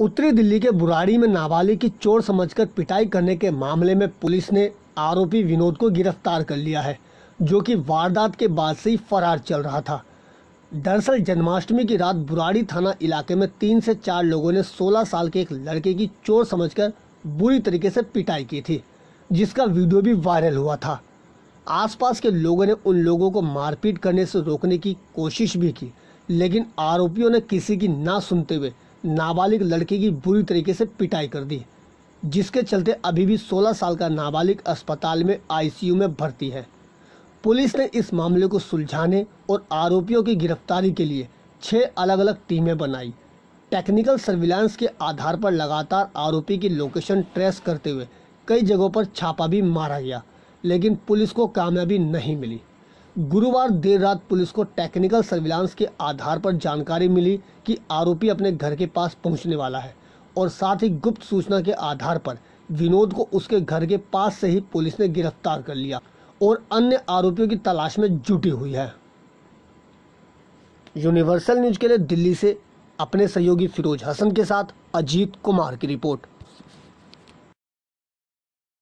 उत्तरी दिल्ली के बुराड़ी में नाबालिग की चोर समझकर पिटाई करने के मामले में पुलिस ने आरोपी विनोद को गिरफ्तार कर लिया है जो कि वारदात के बाद से ही फरार चल रहा था दरअसल जन्माष्टमी की रात बुराड़ी थाना इलाके में तीन से चार लोगों ने 16 साल के एक लड़के की चोर समझकर बुरी तरीके से पिटाई की थी जिसका वीडियो भी वायरल हुआ था आसपास के लोगों ने उन लोगों को मारपीट करने से रोकने की कोशिश भी की लेकिन आरोपियों ने किसी की ना सुनते हुए नाबालिग लड़के की बुरी तरीके से पिटाई कर दी जिसके चलते अभी भी 16 साल का नाबालिग अस्पताल में आईसीयू में भर्ती है पुलिस ने इस मामले को सुलझाने और आरोपियों की गिरफ्तारी के लिए छः अलग अलग टीमें बनाई टेक्निकल सर्विलांस के आधार पर लगातार आरोपी की लोकेशन ट्रेस करते हुए कई जगहों पर छापा भी मारा गया लेकिन पुलिस को कामयाबी नहीं मिली गुरुवार देर रात पुलिस को टेक्निकल सर्विलांस के आधार पर जानकारी मिली कि आरोपी अपने घर के पास पहुंचने वाला है और साथ ही गुप्त सूचना के आधार पर विनोद को उसके घर के पास से ही पुलिस ने गिरफ्तार कर लिया और अन्य आरोपियों की तलाश में जुटी हुई है यूनिवर्सल न्यूज के लिए दिल्ली से अपने सहयोगी फिरोज हसन के साथ अजीत कुमार की रिपोर्ट